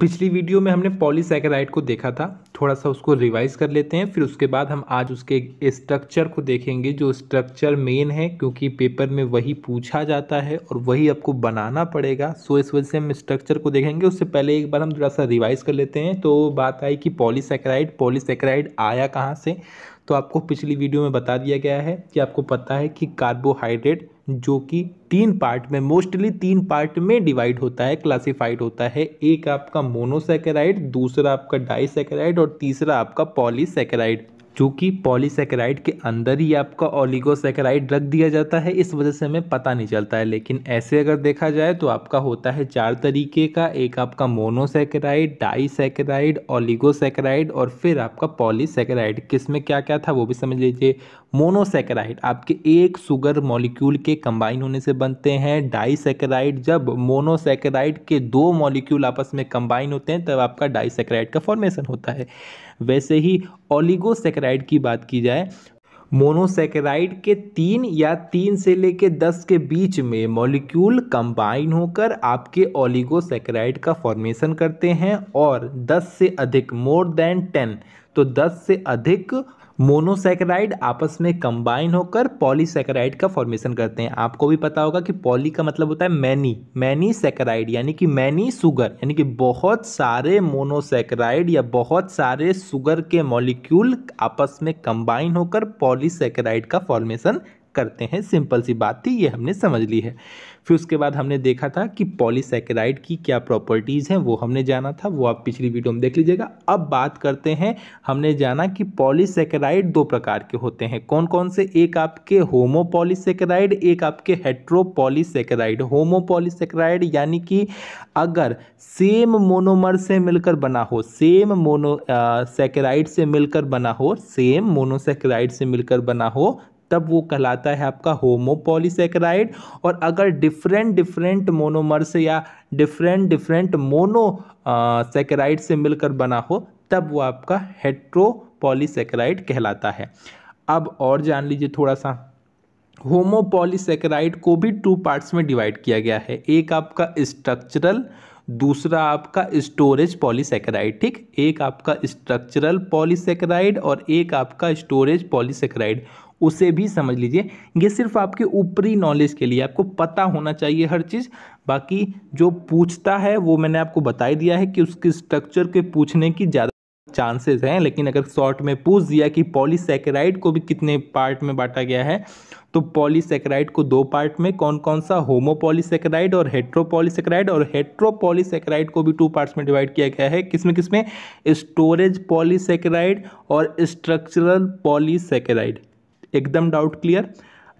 पिछली वीडियो में हमने पॉलीसेकेराइड को देखा था थोड़ा सा उसको रिवाइज कर लेते हैं फिर उसके बाद हम आज उसके स्ट्रक्चर को देखेंगे जो स्ट्रक्चर मेन है क्योंकि पेपर में वही पूछा जाता है और वही आपको बनाना पड़ेगा सो इस वजह से हम स्ट्रक्चर को देखेंगे उससे पहले एक बार हम थोड़ा सा रिवाइज कर लेते हैं तो बात आई कि पॉलीसेकेराइड पॉलीसेकेराइड आया कहाँ से तो आपको पिछली वीडियो में बता दिया गया है कि आपको पता है कि कार्बोहाइड्रेट जो कि तीन पार्ट में मोस्टली तीन पार्ट में डिवाइड होता है क्लासिफाइड होता है एक आपका मोनोसेकेराइड दूसरा आपका डाइसेकेराइड और तीसरा आपका पॉलीसेकेराइड चूँकि पॉलीसेकेराइड के अंदर ही आपका ओलिगोसेकेराइड रख दिया जाता है इस वजह से हमें पता नहीं चलता है लेकिन ऐसे अगर देखा जाए तो आपका होता है चार तरीके का एक आपका मोनोसेकेराइड डाईसेकेराइड ओलिगोसेकेराइड और फिर आपका पॉलीसेकेराइड में क्या क्या था वो भी समझ लीजिए मोनोसेकेराइड आपके एक सुगर मॉलिक्यूल के कंबाइन होने से बनते हैं डाईसेकेराइड जब मोनोसेकेराइड के दो मॉलिक्यूल आपस में कंबाइन होते हैं तब आपका डाईसेकेराइड का फॉर्मेशन होता है वैसे ही ओलिगोसेक्राइड की बात की जाए मोनोसेकेराइड के तीन या तीन से लेकर दस के बीच में मॉलिक्यूल कंबाइन होकर आपके ओलिगोसेकेराइड का फॉर्मेशन करते हैं और दस से अधिक मोर देन टेन तो 10 से अधिक मोनोसेकेराइड आपस में कंबाइन होकर पॉलीसेकेराइड का फॉर्मेशन करते हैं आपको भी पता होगा कि पॉली का मतलब होता है मैनी मैनी सेकेराइड यानी कि मैनी सुगर यानी कि बहुत सारे मोनोसेकेराइड या बहुत सारे सुगर के मॉलिक्यूल आपस में कंबाइन होकर पॉलीसेकेराइड का फॉर्मेशन करते हैं सिंपल सी बात थी ये हमने समझ ली है फिर उसके बाद हमने देखा था कि पॉलीसेकेराइड की क्या प्रॉपर्टीज़ हैं वो हमने जाना था वो आप पिछली वीडियो में देख लीजिएगा अब बात करते हैं हमने जाना कि पॉलीसेकेराइड दो प्रकार के होते हैं कौन कौन से एक आपके होमो पॉलीसेकेराइड एक आपके हेट्रो पॉलीसेकेराइड होमो पॉलीसेकेराइड यानी कि अगर सेम मोनोमर से मिलकर बना हो सेम मोनो सेकेराइड से मिलकर बना हो सेम मोनोसेकेराइड से मिलकर बना हो तब वो कहलाता है आपका होमोपोलीसेक्राइड और अगर डिफरेंट डिफरेंट मोनोमर से या डिफरेंट डिफरेंट मोनो सेक्राइड से मिलकर बना हो तब वो आपका हेट्रोपॉलीसेक्राइड कहलाता है अब और जान लीजिए थोड़ा सा होमोपॉलीसेक्राइड को भी टू पार्ट्स में डिवाइड किया गया है एक आपका स्ट्रक्चरल दूसरा आपका स्टोरेज पॉलीसेक्राइड ठीक एक आपका स्ट्रक्चरल पॉलीसेक्राइड और एक आपका स्टोरेज पॉलीसेक्राइड उसे भी समझ लीजिए ये सिर्फ आपके ऊपरी नॉलेज के लिए आपको पता होना चाहिए हर चीज़ बाकी जो पूछता है वो मैंने आपको बता ही दिया है कि उसके स्ट्रक्चर के पूछने की ज़्यादा चांसेस हैं लेकिन अगर शॉर्ट में पूछ दिया कि पॉलीसेकेराइड को भी कितने पार्ट में बांटा गया है तो पॉलीसेकेराइड को दो पार्ट में कौन कौन सा होमोपॉलीसेकेराइड और हेट्रोपॉलीसेकेराइड और हेट्रोपॉलीसेकेराइड को भी टू पार्ट्स में डिवाइड किया गया है किसमें किसमें स्टोरेज पॉलीसेकेराइड और स्ट्रक्चरल पॉलीसेकेराइड एकदम डाउट क्लियर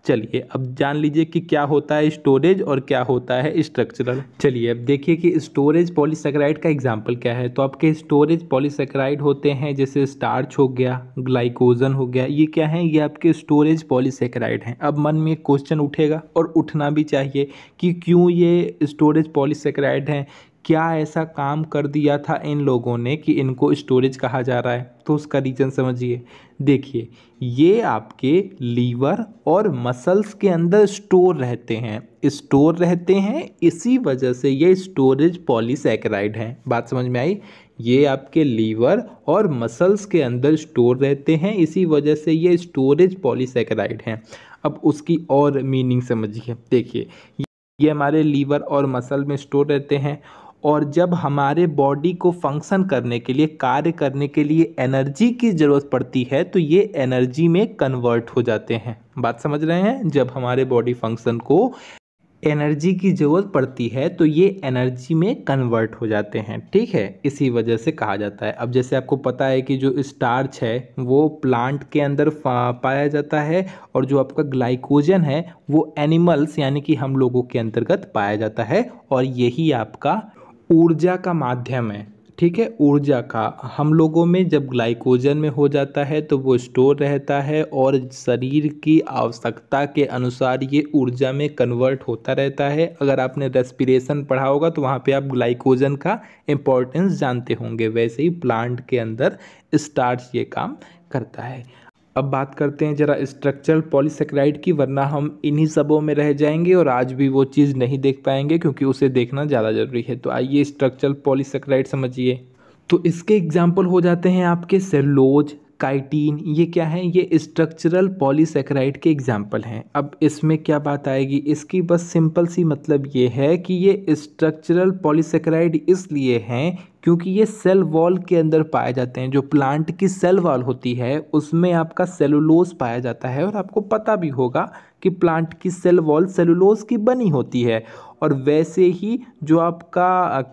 चलिए अब जान लीजिए कि क्या होता है स्टोरेज और क्या होता है स्ट्रक्चरल चलिए अब देखिए कि स्टोरेज पॉलीसेक्राइड का एग्जाम्पल क्या है तो आपके स्टोरेज पॉलीसेक्राइड होते हैं जैसे स्टार्च हो गया ग्लाइकोजन हो गया ये क्या है ये आपके स्टोरेज पॉलीसेक्राइड हैं अब मन में क्वेश्चन उठेगा और उठना भी चाहिए कि क्यों ये स्टोरेज पॉलीसेक्राइड हैं क्या ऐसा काम कर दिया था इन लोगों ने कि इनको स्टोरेज कहा जा रहा है तो उसका रीज़न समझिए देखिए ये आपके लीवर और मसल्स के अंदर स्टोर रहते हैं स्टोर रहते हैं इसी वजह से ये स्टोरेज पॉलीसेक्राइड हैं बात समझ में आई ये आपके लीवर और मसल्स के अंदर स्टोर रहते हैं इसी वजह से ये स्टोरेज पॉलीसेक्राइड हैं अब उसकी और मीनिंग समझिए देखिए ये हमारे लीवर और मसल में स्टोर रहते हैं और जब हमारे बॉडी को फंक्शन करने के लिए कार्य करने के लिए एनर्जी की ज़रूरत पड़ती है तो ये एनर्जी में कन्वर्ट हो जाते हैं बात समझ रहे हैं जब हमारे बॉडी फंक्शन को एनर्जी की ज़रूरत पड़ती है तो ये एनर्जी में कन्वर्ट हो जाते हैं ठीक है इसी वजह से कहा जाता है अब जैसे आपको पता है कि जो स्टार्च है वो प्लांट के अंदर पाया जाता है और जो आपका ग्लाइकोजन है वो एनिमल्स यानी कि हम लोगों के अंतर्गत पाया जाता है और यही आपका ऊर्जा का माध्यम है ठीक है ऊर्जा का हम लोगों में जब ग्लाइकोजन में हो जाता है तो वो स्टोर रहता है और शरीर की आवश्यकता के अनुसार ये ऊर्जा में कन्वर्ट होता रहता है अगर आपने रेस्पिरेशन पढ़ा होगा तो वहाँ पे आप ग्लाइकोजन का इम्पोर्टेंस जानते होंगे वैसे ही प्लांट के अंदर स्टार्च ये काम करता है अब बात करते हैं ज़रा स्ट्रक्चरल पॉलीसेक्राइड की वरना हम इन्हीं सबों में रह जाएंगे और आज भी वो चीज़ नहीं देख पाएंगे क्योंकि उसे देखना ज़्यादा ज़रूरी है तो आइए स्ट्रक्चरल पॉलीसेक्राइड समझिए तो इसके एग्जाम्पल हो जाते हैं आपके सेलोज काइटीन ये क्या है ये स्ट्रक्चरल पॉलीसेक्राइड के एग्जाम्पल हैं अब इसमें क्या बात आएगी इसकी बस सिंपल सी मतलब ये है कि ये स्ट्रक्चरल पॉलीसेक्राइड इसलिए हैं क्योंकि ये सेल वॉल के अंदर पाए जाते हैं जो प्लांट की सेल वॉल होती है उसमें आपका सेलुलोज पाया जाता है और आपको पता भी होगा कि प्लांट की सेल वॉल सेलुलोज की बनी होती है और वैसे ही जो आपका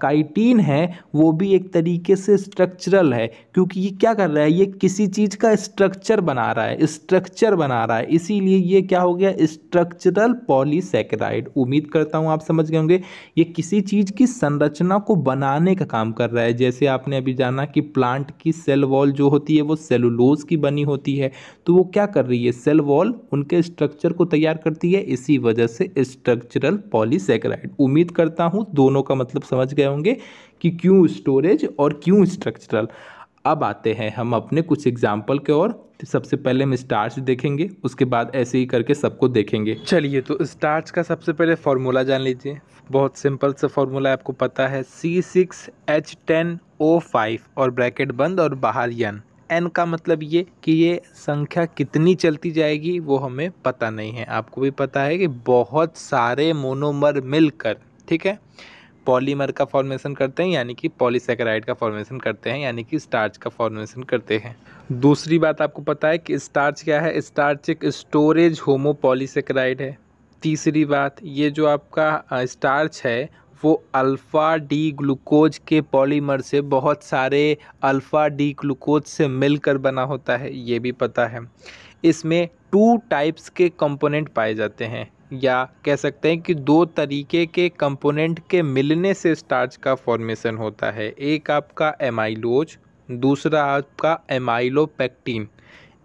काइटीन है वो भी एक तरीके से स्ट्रक्चरल है क्योंकि ये क्या कर रहा है ये किसी चीज़ का स्ट्रक्चर बना रहा है स्ट्रक्चर बना रहा है इसीलिए ये क्या हो गया स्ट्रक्चरल पॉलीसेकेराइड उम्मीद करता हूँ आप समझ गए होंगे ये किसी चीज़ की संरचना को बनाने का काम कर रहा है जैसे आपने अभी जाना कि प्लांट की सेल वॉल जो होती है वो सेलुलोज की बनी होती है तो वो क्या कर रही है सेल वॉल उनके स्ट्रक्चर को तैयार करती है इसी वजह से स्ट्रक्चरल पॉलीसेकेराइड क्लोराइड उम्मीद करता हूँ दोनों का मतलब समझ गए होंगे कि क्यों स्टोरेज और क्यों स्ट्रक्चरल अब आते हैं हम अपने कुछ एग्जाम्पल के और सबसे पहले हम स्टार्च देखेंगे उसके बाद ऐसे ही करके सबको देखेंगे चलिए तो स्टार्च का सबसे पहले फार्मूला जान लीजिए बहुत सिंपल सा फार्मूला आपको पता है C six H ten O five और ब्रैकेट बंद और बाहर यन एन का मतलब ये कि ये संख्या कितनी चलती जाएगी वो हमें पता नहीं है आपको भी पता है कि बहुत सारे मोनोमर मिलकर ठीक है पॉलीमर का फॉर्मेशन करते हैं यानी कि पॉलीसेकेराइड का फॉर्मेशन करते हैं यानी कि स्टार्च का फॉर्मेशन करते हैं दूसरी बात आपको पता है कि स्टार्च क्या है स्टार्च एक स्टोरेज होमो है तीसरी बात ये जो आपका स्टार्च है वो अल्फ़ा डी ग्लूकोज के पॉलीमर से बहुत सारे अल्फ़ा डी ग्लूकोज से मिलकर बना होता है ये भी पता है इसमें टू टाइप्स के कंपोनेंट पाए जाते हैं या कह सकते हैं कि दो तरीके के कंपोनेंट के मिलने से स्टार्च का फॉर्मेशन होता है एक आपका एमाइलोज दूसरा आपका एमाइलोपेक्टिन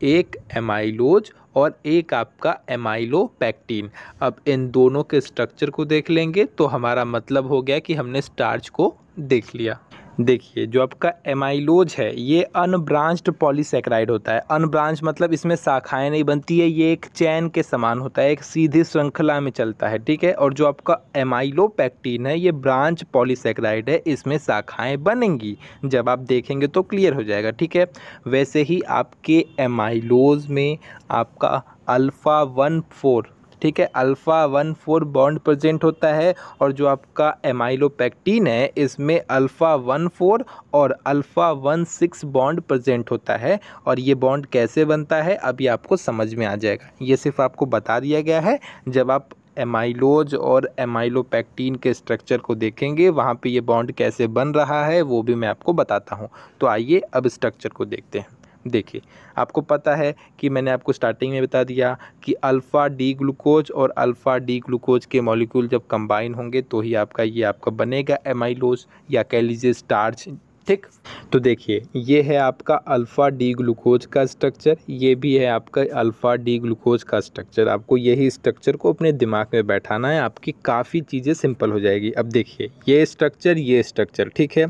एक एमाइलोज और एक आपका एमाइलोपैक्टीन अब इन दोनों के स्ट्रक्चर को देख लेंगे तो हमारा मतलब हो गया कि हमने स्टार्च को देख लिया देखिए जो आपका एमाइलोज है ये अनब्रांच्ड पॉलीसेक्राइड होता है अनब्रांच मतलब इसमें शाखाएं नहीं बनती है ये एक चैन के समान होता है एक सीधी श्रृंखला में चलता है ठीक है और जो आपका एमाइलोपैक्टीन है ये ब्रांच पॉलीसेक्राइड है इसमें शाखाएँ बनेंगी जब आप देखेंगे तो क्लियर हो जाएगा ठीक है वैसे ही आपके एमाइलोज में आपका अल्फ़ा वन फोर ठीक है alpha one four bond present होता है और जो आपका एमाइलोपैक्टीन है इसमें अल्फ़ा वन फोर और alpha one six bond present होता है और ये बॉन्ड कैसे बनता है अभी आपको समझ में आ जाएगा ये सिर्फ आपको बता दिया गया है जब आप एमाइलोज और एमाइलोपैक्टीन के स्ट्रक्चर को देखेंगे वहाँ पे ये बॉन्ड कैसे बन रहा है वो भी मैं आपको बताता हूँ तो आइए अब स्ट्रक्चर को देखते हैं देखिए आपको पता है कि मैंने आपको स्टार्टिंग में बता दिया कि अल्फ़ा डी ग्लूकोज और अल्फ़ा डी ग्लूकोज के मॉलिक्यूल जब कंबाइन होंगे तो ही आपका ये आपका बनेगा एमाइलोज या कह लीजिए स्टार्च ठीक तो देखिए ये है आपका अल्फ़ा डी ग्लूकोज का स्ट्रक्चर ये भी है आपका अल्फ़ा डी ग्लूकोज का स्ट्रक्चर आपको यही स्ट्रक्चर को अपने दिमाग में बैठाना है आपकी काफ़ी चीज़ें सिंपल हो जाएगी अब देखिए ये स्ट्रक्चर ये स्ट्रक्चर ठीक है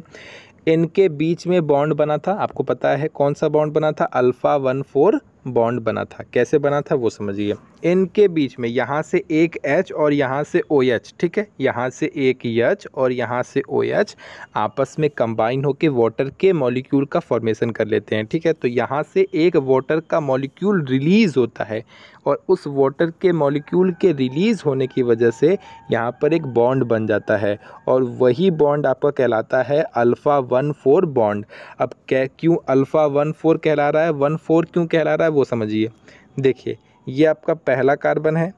इनके बीच में बॉन्ड बना था आपको पता है कौन सा बॉन्ड बना था अल्फ़ा वन फोर बॉन्ड बना था कैसे बना था वो समझिए इनके बीच में यहाँ से एक एच और यहाँ से ओ एच ठीक है यहाँ से एक एच और यहाँ से ओ एच आपस में कंबाइन होकर वाटर के मॉलिक्यूल का फॉर्मेशन कर लेते हैं ठीक है तो यहाँ से एक वाटर का मॉलिक्यूल रिलीज़ होता है और उस वाटर के मॉलिक्यूल के रिलीज़ होने की वजह से यहाँ पर एक बॉन्ड बन जाता है और वही बॉन्ड आपका कहलाता है अल्फ़ा वन फोर बॉन्ड अब कह क्यों अल्फ़ा वन फोर कहला रहा है वन फोर क्यों कहला रहा है वो समझिए देखिए ये आपका पहला कार्बन है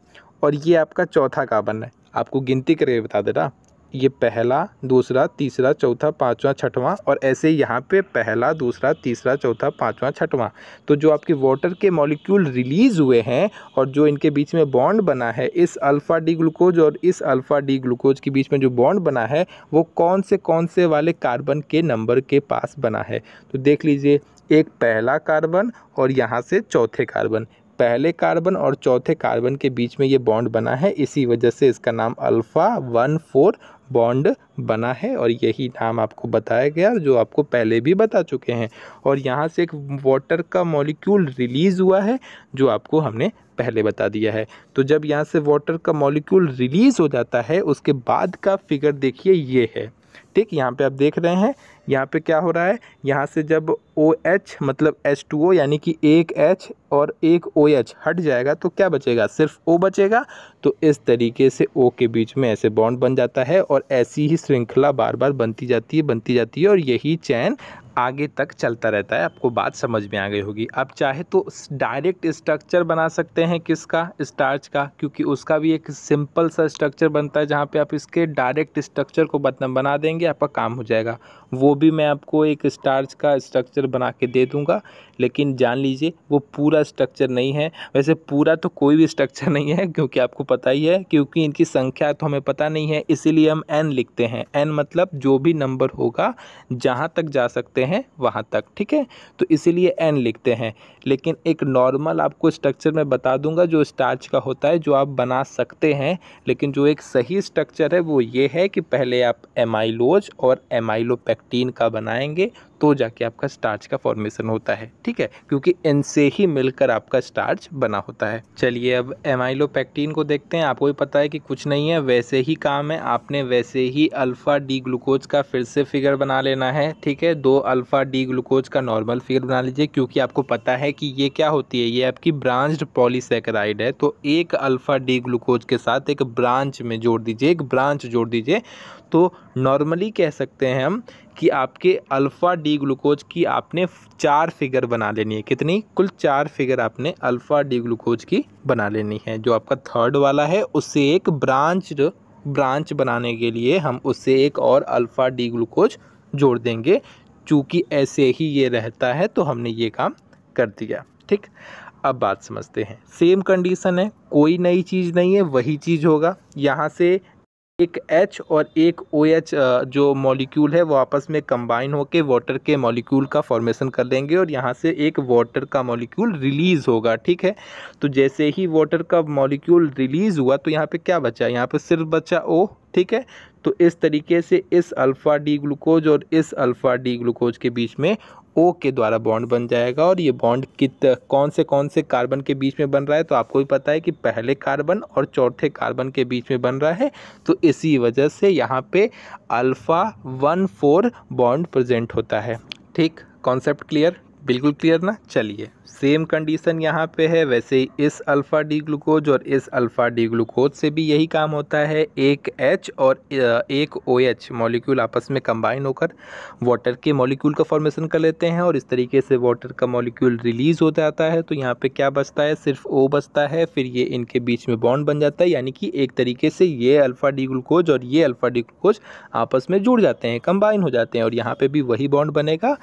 और ये आपका चौथा कार्बन है आपको गिनती करके बता देना ये पहला दूसरा तीसरा चौथा पाँचवा छठवां और ऐसे यहाँ पे पहला दूसरा तीसरा चौथा पाँचवा छठवां तो जो आपके वाटर के मॉलिक्यूल रिलीज़ हुए हैं और जो इनके बीच में बॉन्ड बना है इस अल्फ़ा डी ग्लूकोज और इस अल्फ़ा डी ग्लूकोज के बीच में जो बॉन्ड बना है वो कौन से कौन से वाले कार्बन के नंबर के पास बना है तो देख लीजिए एक पहला कार्बन और यहाँ से चौथे कार्बन पहले कार्बन और चौथे कार्बन के बीच में ये बॉन्ड बना है इसी वजह से इसका नाम अल्फ़ा वन फोर बॉन्ड बना है और यही नाम आपको बताया गया जो आपको पहले भी बता चुके हैं और यहाँ से एक वाटर का मॉलिक्यूल रिलीज़ हुआ है जो आपको हमने पहले बता दिया है तो जब यहाँ से वाटर का मॉलिक्यूल रिलीज़ हो जाता है उसके बाद का फिगर देखिए ये है ठीक यहाँ पे आप देख रहे हैं यहाँ पे क्या हो रहा है यहाँ से जब ओ OH मतलब एच टू ओ यानी कि एक एच और एक ओ OH एच हट जाएगा तो क्या बचेगा सिर्फ ओ बचेगा तो इस तरीके से ओ के बीच में ऐसे बॉन्ड बन जाता है और ऐसी ही श्रृंखला बार बार बनती जाती है बनती जाती है और यही चैन आगे तक चलता रहता है आपको बात समझ में आ गई होगी आप चाहे तो डायरेक्ट स्ट्रक्चर बना सकते हैं किसका स्टार्च का क्योंकि उसका भी एक सिंपल सा स्ट्रक्चर बनता है जहाँ पे आप इसके डायरेक्ट स्ट्रक्चर को बना देंगे आपका काम हो जाएगा वो भी मैं आपको एक स्टार्च का स्ट्रक्चर बना के दे दूँगा लेकिन जान लीजिए वो पूरा स्ट्रक्चर नहीं है वैसे पूरा तो कोई भी स्ट्रक्चर नहीं है क्योंकि आपको पता ही है क्योंकि इनकी संख्या तो हमें पता नहीं है इसीलिए हम एन लिखते हैं एन मतलब जो भी नंबर होगा जहाँ तक जा सकते सकते हैं वहाँ तक ठीक है तो इसीलिए एन लिखते हैं लेकिन एक नॉर्मल आपको स्ट्रक्चर में बता दूंगा जो स्टार्च का होता है जो आप बना सकते हैं लेकिन जो एक सही स्ट्रक्चर है वो ये है कि पहले आप एमाइलोज और एमाइलोपेक्टीन का बनाएंगे तो जाके आपका स्टार्च का फॉर्मेशन होता है ठीक है क्योंकि इनसे ही मिलकर आपका स्टार्च बना होता है चलिए अब एमाइलोपैक्टीन को देखते हैं आपको भी पता है कि कुछ नहीं है वैसे ही काम है आपने वैसे ही अल्फ़ा डी ग्लूकोज का फिर से फिगर बना लेना है ठीक है दो अल्फ़ा डी ग्लूकोज का नॉर्मल फिगर बना लीजिए क्योंकि आपको पता है कि ये क्या होती है ये आपकी ब्रांच्ड पॉलीसेकेराइड है तो एक अल्फ़ा डी ग्लूकोज के साथ एक ब्रांच में जोड़ दीजिए एक ब्रांच जोड़ दीजिए तो नॉर्मली कह सकते हैं हम कि आपके अल्फ़ा डी ग्लूकोज की आपने चार फिगर बना लेनी है कितनी कुल चार फिगर आपने अल्फ़ा डी ग्लूकोज की बना लेनी है जो आपका थर्ड वाला है उससे एक ब्रांच ब्रांच बनाने के लिए हम उससे एक और अल्फ़ा डी ग्लूकोज जोड़ देंगे चूँकि ऐसे ही ये रहता है तो हमने ये काम कर दिया ठीक अब बात समझते हैं सेम कंडीशन है कोई नई चीज़ नहीं है वही चीज़ होगा यहाँ से एक एच और एक ओ OH जो मॉलिक्यूल है वो आपस में कंबाइन होकर वाटर के मॉलिक्यूल का फॉर्मेशन कर देंगे और यहाँ से एक वाटर का मॉलिक्यूल रिलीज़ होगा ठीक है तो जैसे ही वाटर का मॉलिक्यूल रिलीज़ हुआ तो यहाँ पे क्या बचा यहाँ पे सिर्फ बचा ओ ठीक है तो इस तरीके से इस अल्फ़ा डी ग्लूकोज और इस अल्फ़ा डी ग्लूकोज के बीच में ओ के द्वारा बॉन्ड बन जाएगा और ये बॉन्ड कित कौन से कौन से कार्बन के बीच में बन रहा है तो आपको भी पता है कि पहले कार्बन और चौथे कार्बन के बीच में बन रहा है तो इसी वजह से यहाँ पे alpha one four bond present होता है ठीक कॉन्सेप्ट क्लियर बिल्कुल क्लियर ना चलिए सेम कंडीशन यहाँ पे है वैसे इस अल्फ़ा डी ग्लूकोज और इस अल्फ़ा डी ग्लूकोज से भी यही काम होता है एक एच और एक ओ एच मॉलिक्यूल आपस में कंबाइन होकर वाटर के मॉलिक्यूल का फॉर्मेशन कर लेते हैं और इस तरीके से वाटर का मॉलिक्यूल रिलीज़ हो जाता है तो यहाँ पे क्या बचता है सिर्फ ओ बचता है फिर ये इनके बीच में बॉन्ड बन जाता है यानी कि एक तरीके से ये अल्फ़ा डी ग्लूकोज और ये अल्फ़ा डी ग्लूकोज आपस में जुड़ जाते हैं कम्बाइन हो जाते हैं और यहाँ पर भी वही बॉन्ड बनेगा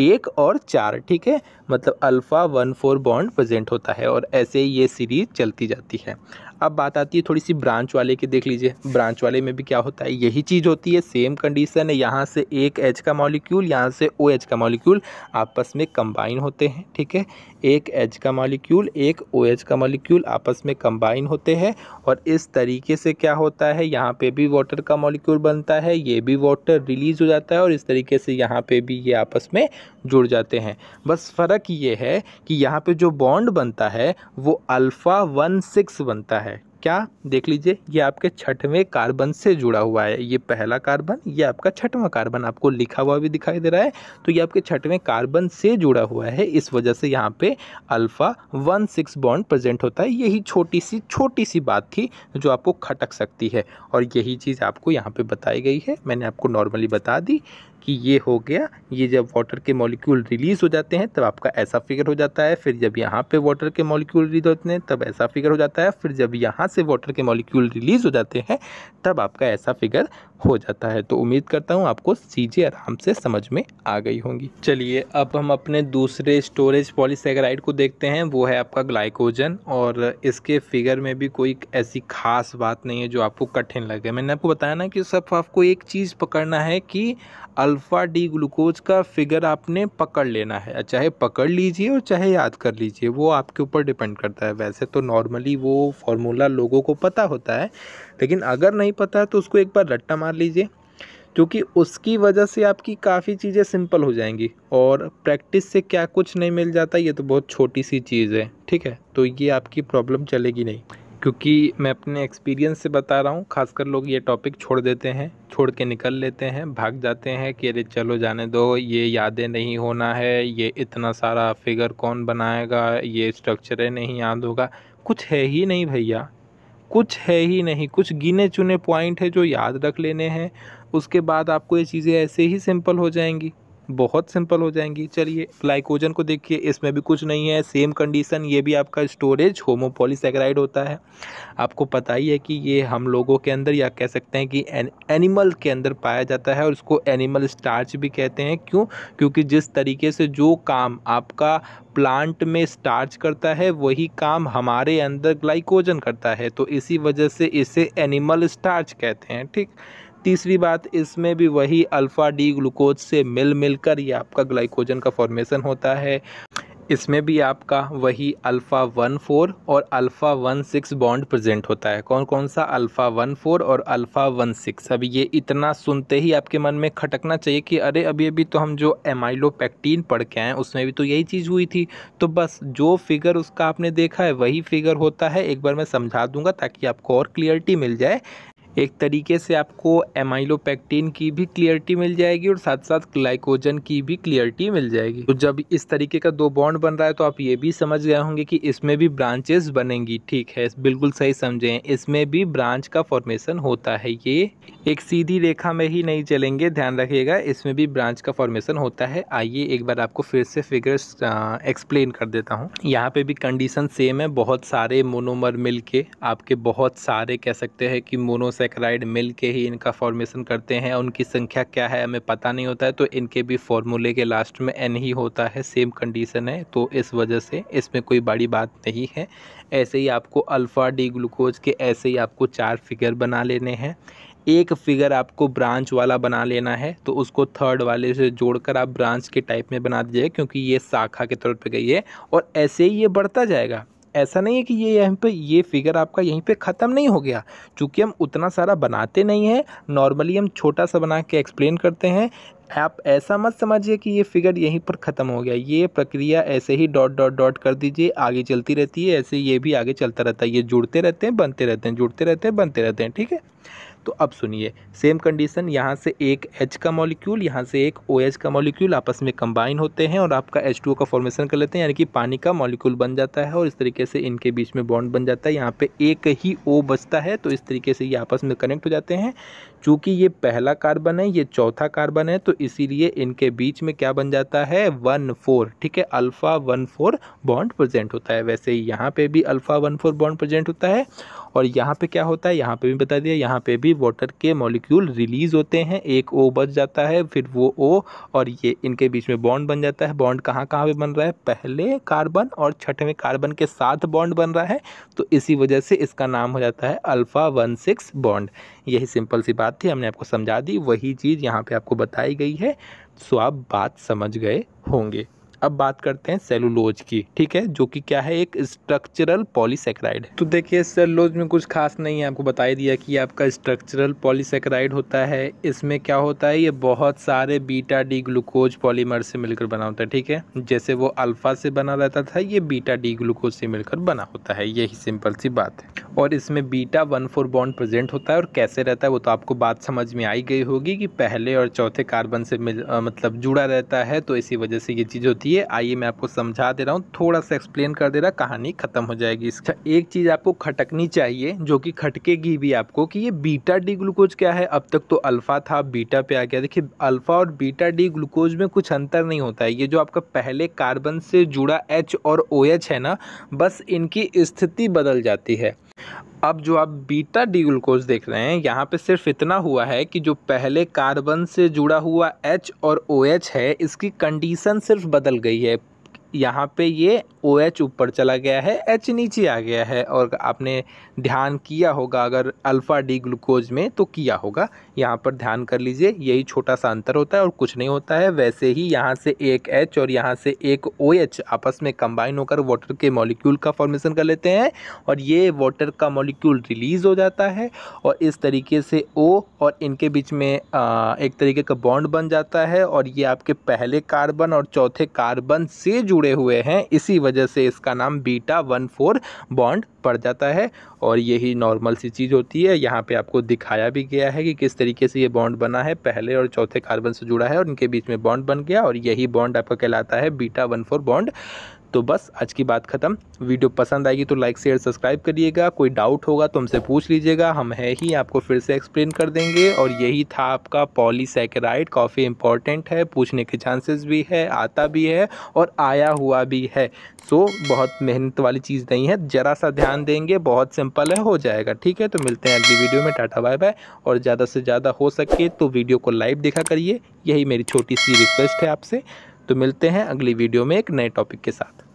एक और चार ठीक है मतलब alpha one four bond present होता है और ऐसे ये सीरीज चलती जाती है अब बात आती है थोड़ी सी ब्रांच वाले की देख लीजिए ब्रांच वाले में भी क्या होता है यही चीज़ होती है सेम कंडीशन है यहाँ से एक एच का मॉलिक्यूल यहाँ से ओ एच का मॉलिक्यूल आपस में कंबाइन होते हैं ठीक है एक एच का मॉलिक्यूल एक ओ एच का मॉलिक्यूल आपस में कंबाइन होते हैं और इस तरीके से क्या होता है यहाँ पे भी वाटर का मॉलिक्यूल बनता है ये भी वाटर रिलीज़ हो जाता है और इस तरीके से यहाँ पे भी ये आपस में जुड़ जाते हैं बस फ़र्क ये है कि यहाँ पे जो बॉन्ड बनता है वो अल्फ़ा वन सिक्स बनता है क्या देख लीजिए ये आपके छठवें कार्बन से जुड़ा हुआ है ये पहला कार्बन ये आपका छठवां कार्बन आपको लिखा हुआ भी दिखाई दे रहा है तो ये आपके छठवें कार्बन से जुड़ा हुआ है इस वजह से यहाँ पे alpha one six bond present होता है यही छोटी सी छोटी सी बात थी जो आपको खटक सकती है और यही चीज़ आपको यहाँ पर बताई गई है मैंने आपको नॉर्मली बता दी कि ये हो गया ये जब वाटर के मॉलिक्यूल रिलीज़ हो जाते हैं तब आपका ऐसा फिगर हो जाता है फिर जब यहाँ पे वाटर के मॉलिक्यूल रिलीज होते हैं तब ऐसा फिगर हो जाता है फिर जब यहाँ से वाटर के मॉलिक्यूल रिलीज़ हो जाते हैं तब आपका ऐसा फिगर हो जाता है तो उम्मीद करता हूँ आपको चीज़ें आराम से समझ में आ गई होंगी चलिए अब हम अपने दूसरे स्टोरेज पॉलीसेगराइड को देखते हैं वो है आपका ग्लाइकोजन और इसके फिगर में भी कोई ऐसी खास बात नहीं है जो आपको कठिन लगे मैंने आपको बताया ना कि सब आपको एक चीज़ पकड़ना है कि अल अल्फ़ा डी ग्लूकोज का फिगर आपने पकड़ लेना है चाहे पकड़ लीजिए और चाहे याद कर लीजिए वो आपके ऊपर डिपेंड करता है वैसे तो नॉर्मली वो फार्मूला लोगों को पता होता है लेकिन अगर नहीं पता है तो उसको एक बार रट्टा मार लीजिए क्योंकि उसकी वजह से आपकी काफ़ी चीज़ें सिंपल हो जाएंगी और प्रैक्टिस से क्या कुछ नहीं मिल जाता ये तो बहुत छोटी सी चीज़ है ठीक है तो ये आपकी प्रॉब्लम चलेगी नहीं क्योंकि मैं अपने एक्सपीरियंस से बता रहा हूँ खासकर लोग ये टॉपिक छोड़ देते हैं छोड़ के निकल लेते हैं भाग जाते हैं कि अरे चलो जाने दो ये यादें नहीं होना है ये इतना सारा फिगर कौन बनाएगा ये स्ट्रक्चरें नहीं याद होगा कुछ है ही नहीं भैया कुछ है ही नहीं कुछ गिने चुने पॉइंट है जो याद रख लेने हैं उसके बाद आपको ये चीज़ें ऐसे ही सिंपल हो जाएंगी बहुत सिंपल हो जाएंगी चलिए ग्लाइकोजन को देखिए इसमें भी कुछ नहीं है सेम कंडीशन ये भी आपका स्टोरेज होमोपोलीसेक्राइड होता है आपको पता ही है कि ये हम लोगों के अंदर या कह सकते हैं कि एन, एनिमल के अंदर पाया जाता है और इसको एनिमल स्टार्च भी कहते हैं क्यों क्योंकि जिस तरीके से जो काम आपका प्लांट में स्टार्च करता है वही काम हमारे अंदर ग्लाइकोजन करता है तो इसी वजह से इसे एनिमल स्टार्च कहते हैं ठीक तीसरी बात इसमें भी वही अल्फ़ा डी ग्लूकोज से मिल मिलकर ये आपका ग्लाइकोजन का फॉर्मेशन होता है इसमें भी आपका वही अल्फ़ा वन फोर और alpha one six bond present होता है कौन कौन सा अल्फ़ा वन फोर और अल्फ़ा वन सिक्स अब ये इतना सुनते ही आपके मन में खटकना चाहिए कि अरे अभी अभी तो हम जो एमाइलोपैक्टीन पढ़ के आए उसमें भी तो यही चीज़ हुई थी तो बस जो फिगर उसका आपने देखा है वही फिगर होता है एक बार मैं समझा दूंगा ताकि आपको और क्लियरिटी मिल जाए एक तरीके से आपको एमाइलोपेक्टिन की भी क्लियरिटी मिल जाएगी और साथ साथ ग्लाइकोजन की भी क्लियरिटी मिल जाएगी तो जब इस तरीके का दो बॉन्ड बन रहा है तो आप ये भी समझ गए होंगे कि इसमें भी ब्रांचेस बनेंगी ठीक है बिल्कुल सही समझे इसमें भी ब्रांच का फॉर्मेशन होता है ये एक सीधी रेखा में ही नहीं चलेंगे ध्यान रखिएगा इसमें भी ब्रांच का फॉर्मेशन होता है आइए एक बार आपको फिर से फिगर एक्सप्लेन कर देता हूँ यहाँ पे भी कंडीशन सेम है बहुत सारे मोनोमर मिल के आपके बहुत सारे कह सकते हैं कि मोनोस ट्राइग्लिसराइड मिल के ही इनका फॉर्मेशन करते हैं उनकी संख्या क्या है हमें पता नहीं होता है तो इनके भी फॉर्मूले के लास्ट में एन ही होता है सेम कंडीशन है तो इस वजह से इसमें कोई बड़ी बात नहीं है ऐसे ही आपको अल्फ़ा डी ग्लूकोज के ऐसे ही आपको चार फिगर बना लेने हैं एक फिगर आपको ब्रांच वाला बना लेना है तो उसको थर्ड वाले से जोड़कर आप ब्रांच के टाइप में बना दीजिए क्योंकि ये शाखा के तौर पे गई है और ऐसे ही ये बढ़ता जाएगा ऐसा नहीं है कि ये यहीं पे ये फिगर आपका यहीं पे ख़त्म नहीं हो गया चूँकि हम उतना सारा बनाते नहीं हैं नॉर्मली हम छोटा सा बना के एक्सप्लेन करते हैं आप ऐसा मत समझिए कि ये फिगर यहीं पर ख़त्म हो गया ये प्रक्रिया ऐसे ही डॉट डॉट डॉट कर दीजिए आगे चलती रहती है ऐसे ये भी आगे चलता रहता है ये जुड़ते रहते हैं बनते रहते हैं जुड़ते रहते हैं बनते रहते हैं ठीक है तो अब सुनिए सेम कंडीशन यहाँ से एक एच का मॉलिक्यूल यहाँ से एक ओ OH का मॉलिक्यूल आपस में कंबाइन होते हैं और आपका एच का फॉर्मेशन कर लेते हैं यानी कि पानी का मॉलिक्यूल बन जाता है और इस तरीके से इनके बीच में बॉन्ड बन जाता है यहाँ पे एक ही ओ बचता है तो इस तरीके से ये आपस में कनेक्ट हो जाते हैं चूँकि ये पहला कार्बन है ये चौथा कार्बन है तो इसीलिए इनके बीच में क्या बन जाता है वन फोर ठीक है alpha one four bond present होता है वैसे ही यहाँ पर भी alpha one four bond present होता है और यहाँ पे क्या होता है यहाँ पे भी बता दिया यहाँ पे भी वाटर के मॉलिक्यूल रिलीज़ होते हैं एक ओ बच जाता है फिर वो ओ और ये इनके बीच में बॉन्ड बन जाता है बॉन्ड कहाँ कहाँ पे बन रहा है पहले कार्बन और छठवें कार्बन के साथ बॉन्ड बन रहा है तो इसी वजह से इसका नाम हो जाता है अल्फ़ा वन सिक्स बॉन्ड यही सिंपल सी बात थी हमने आपको समझा दी वही चीज़ यहाँ पर आपको बताई गई है सो तो आप बात समझ गए होंगे अब बात करते हैं सेलुलोज की ठीक है जो कि क्या है एक स्ट्रक्चरल पॉलीसेक्राइड तो देखिए सेलुलोज में कुछ खास नहीं है आपको बता दिया कि आपका स्ट्रक्चरल पॉलीसेक्राइड होता है इसमें क्या होता है ये बहुत सारे बीटा डी ग्लूकोज पॉलीमर से मिलकर बना होता है ठीक है जैसे वो अल्फा से बना रहता था ये बीटा डी ग्लूकोज से मिलकर बना होता है यही सिंपल सी बात है और इसमें beta one four bond present होता है और कैसे रहता है वो तो आपको बात समझ में आई गई होगी कि पहले और चौथे कार्बन से मतलब जुड़ा रहता है तो इसी वजह से ये चीज़ होती है चाहिए आइए मैं आपको समझा दे रहा हूँ थोड़ा सा एक्सप्लेन कर दे रहा कहानी खत्म हो जाएगी इसका अच्छा, एक चीज़ आपको खटकनी चाहिए जो कि खटकेगी भी आपको कि ये बीटा डी ग्लूकोज क्या है अब तक तो अल्फ़ा था बीटा पे आ गया देखिए अल्फ़ा और बीटा डी ग्लूकोज में कुछ अंतर नहीं होता है ये जो आपका पहले कार्बन से जुड़ा एच और ओ है ना बस इनकी स्थिति बदल जाती है अब जो आप बीटा डी ग्लूकोज देख रहे हैं यहाँ पे सिर्फ इतना हुआ है कि जो पहले कार्बन से जुड़ा हुआ एच और ओ OH है इसकी कंडीशन सिर्फ बदल गई है यहाँ पे ये ओ OH एच ऊपर चला गया है एच नीचे आ गया है और आपने ध्यान किया होगा अगर अल्फ़ा डी ग्लूकोज में तो किया होगा यहाँ पर ध्यान कर लीजिए यही छोटा सा अंतर होता है और कुछ नहीं होता है वैसे ही यहाँ से एक एच और यहाँ से एक ओ OH आपस में कंबाइन होकर वाटर के मॉलिक्यूल का फॉर्मेशन कर लेते हैं और ये वाटर का मॉलिक्यूल रिलीज़ हो जाता है और इस तरीके से ओ और इनके बीच में एक तरीके का बॉन्ड बन जाता है और ये आपके पहले कार्बन और चौथे कार्बन से जुड़ जुड़े हुए हैं इसी वजह से इसका नाम बीटा वन फोर बॉन्ड पड़ जाता है और यही नॉर्मल सी चीज़ होती है यहाँ पे आपको दिखाया भी गया है कि किस तरीके से ये बॉन्ड बना है पहले और चौथे कार्बन से जुड़ा है और इनके बीच में बॉन्ड बन गया और यही बॉन्ड आपका कहलाता है बीटा वन फोर बॉन्ड तो बस आज की बात ख़त्म वीडियो पसंद आएगी तो लाइक शेयर सब्सक्राइब करिएगा कोई डाउट होगा तो हमसे पूछ लीजिएगा हम है ही आपको फिर से एक्सप्लेन कर देंगे और यही था आपका पॉलीसेकेराइड काफ़ी इंपॉर्टेंट है पूछने के चांसेस भी है आता भी है और आया हुआ भी है सो बहुत मेहनत वाली चीज़ नहीं है ज़रा सा ध्यान देंगे बहुत सिंपल है हो जाएगा ठीक है तो मिलते हैं अगली वीडियो में टाटा बाय बाय और ज़्यादा से ज़्यादा हो सके तो वीडियो को लाइव देखा करिए यही मेरी छोटी सी रिक्वेस्ट है आपसे तो मिलते हैं अगली वीडियो में एक नए टॉपिक के साथ